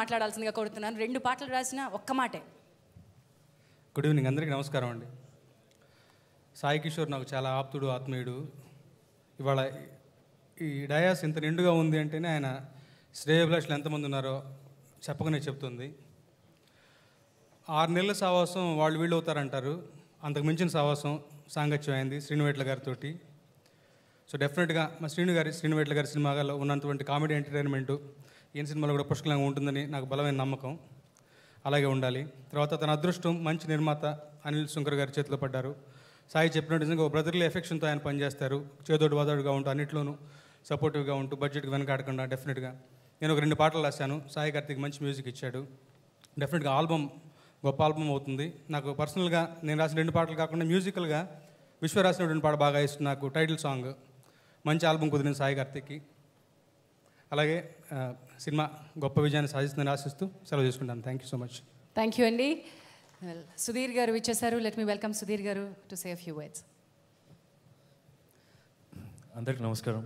మాట్లాడాల్సిందిగా కోరుతున్నాను రెండు పాటలు రాసిన ఒక్క మాటే గుడ్ ఈవినింగ్ అందరికీ నమస్కారం అండి సాయి కిషోర్ నాకు చాలా ఆప్తుడు ఆత్మీయుడు ఇవాళ ఈ డయాస్ ఇంత నిండుగా ఉంది అంటేనే ఆయన శ్రేయభిలాషులు ఎంతమంది ఉన్నారో చెప్పకనే చెప్తుంది ఆరు నెలల సావాసం వాళ్ళు వీళ్ళు అవుతారంటారు అంతకు మించిన సావాసం సాంగత్యం అయింది శ్రీనివేట్ల గారితో సో డెఫినెట్గా మా శ్రీను గారి శ్రీనివేట్ల గారి సినిమాలో ఉన్నటువంటి కామెడీ ఎంటర్టైన్మెంటు ఈయన సినిమాలో కూడా పుష్కలంగా ఉంటుందని నాకు బలమైన నమ్మకం అలాగే ఉండాలి తర్వాత తన అదృష్టం మంచి నిర్మాత అనిల్ శంకర్ గారి చేతిలో పడ్డారు సాయి చెప్పినట్టు నిజంగా ఒక బ్రదర్లీ ఎఫెక్షన్తో ఆయన పనిచేస్తారు చేదోడు వాదోడుగా ఉంటూ అన్నింటిలోనూ సపోర్టివ్గా ఉంటూ బడ్జెట్కి వెనకాడకుండా డెఫినెట్గా నేను ఒక రెండు పాటలు రాశాను సాయి కార్తీక్ మంచి మ్యూజిక్ ఇచ్చాడు డెఫినెట్గా ఆల్బమ్ గొప్ప ఆల్బమ్ అవుతుంది నాకు పర్సనల్గా నేను రాసిన రెండు పాటలు కాకుండా మ్యూజికల్గా విశ్వ రాసిన రెండు పాట బాగా ఇస్తుంది నాకు టైటిల్ సాంగ్ మంచి ఆల్బమ్ కుదిరింది సాయి కార్తీక్కి అలాగే సినిమా గొప్ప విజయాన్ని సాధిస్తుందని ఆశిస్తూ సెలవు చేసుకుంటాను thank you so much thank you అండి సుధీర్ గారు ఇచ్చేసారు లెట్ మీ వెల్కమ్ సుధీర్ గారు టు సేఫ్ ఫ్యూ వైట్స్ అందరికి నమస్కారం